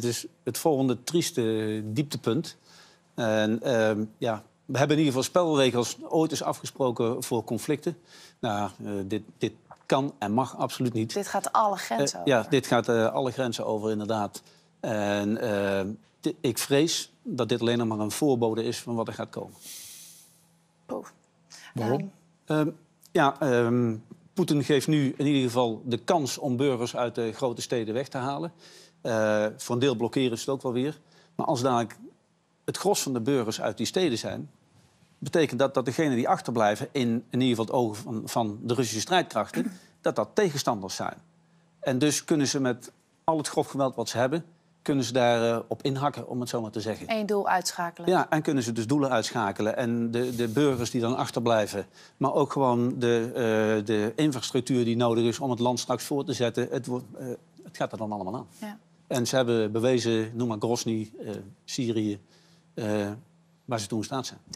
Dit is het volgende trieste dieptepunt. En ehm, ja, we hebben in ieder geval spelregels ooit eens afgesproken voor conflicten. Nou, eh, dit, dit kan en mag absoluut niet. Dit gaat alle eh, grenzen over. Ja, dit gaat eh, alle grenzen over, inderdaad. En ehm, ik vrees dat dit alleen nog maar een voorbode is van wat er gaat komen. Waarom? Ehm, ja, Poetin geeft nu in ieder geval de kans om burgers uit de grote steden weg te halen. Eh, voor een deel blokkeren ze het ook wel weer. Maar als dadelijk het gros van de burgers uit die steden zijn, betekent dat dat degenen die achterblijven, in, in ieder geval het ogen van, van de Russische strijdkrachten, dat dat tegenstanders zijn. En dus kunnen ze met al het grof geweld wat ze hebben, kunnen ze daar eh, op inhakken, om het zo maar te zeggen. Eén doel uitschakelen. Ja, en kunnen ze dus doelen uitschakelen. En de, de burgers die dan achterblijven, maar ook gewoon de, eh, de infrastructuur die nodig is om het land straks voor te zetten. Het, wordt, eh, het gaat er dan allemaal aan. Ja. En ze hebben bewezen, noem maar Grosni, uh, Syrië, waar ze toen in staat zijn.